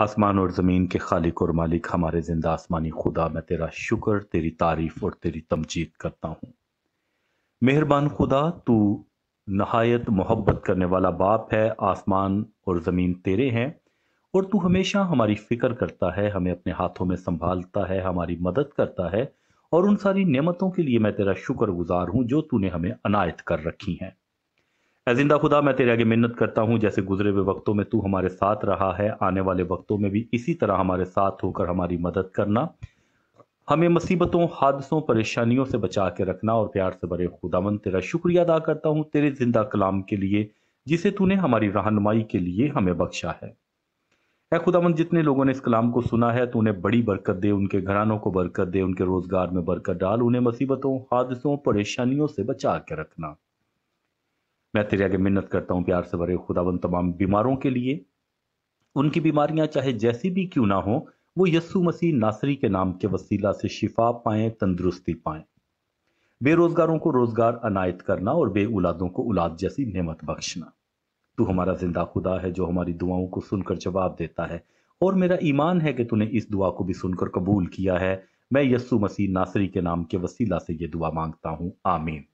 आसमान और ज़मीन के खालिक और मालिक हमारे जिंदा आसमानी खुदा मैं तेरा शुक्र तेरी तारीफ और तेरी तमजीद करता हूँ मेहरबान खुदा तू नहायत मोहब्बत करने वाला बाप है आसमान और ज़मीन तेरे हैं और तू हमेशा हमारी फ़िक्र करता है हमें अपने हाथों में संभालता है हमारी मदद करता है और उन सारी नेमतों के लिए मैं तेरा शुक्र गुज़ार हूँ जो तूने हमें अनायत कर रखी हैं जिंदा खुदा मैं तेरे आगे मिन्नत करता हूँ जैसे गुजरे हुए वक्तों में तू हमारे साथ रहा है आने वाले वक्तों में भी इसी तरह हमारे साथ होकर हमारी मदद करना हमें मुसीबतों हादसों परेशानियों से बचा के रखना और प्यार से भरे खुदावन तेरा शुक्रिया अदा करता हूँ तेरे जिंदा कलाम के लिए जिसे तूने हमारी रहनमाई के लिए हमें बख्शा है ए खुदावन जितने लोगों ने इस कलाम को सुना है तूने बड़ी बरकत दे उनके घरानों को बरकत दे उनके रोजगार में बरकत डाल उन्हें मुसीबतों हादसों परेशानियों से बचा के रखना मैं तेरे आगे मिन्नत करता हूँ प्यार से भरे खुदावन तमाम बीमारों के लिए उनकी बीमारियां चाहे जैसी भी क्यों ना हो वो यस्सु मसीह नासरी के नाम के वसीला से शिफा पाएं तंदुरुस्ती पाएं बेरोजगारों को रोजगार अनायत करना और बे औलादों को औलाद जैसी नेमत बख्शना तू हमारा जिंदा खुदा है जो हमारी दुआओं को सुनकर जवाब देता है और मेरा ईमान है कि तूने इस दुआ को भी सुनकर कबूल किया है मैं यस्सु मसीह नासरी के नाम के वसीला से ये दुआ मांगता हूँ आमीन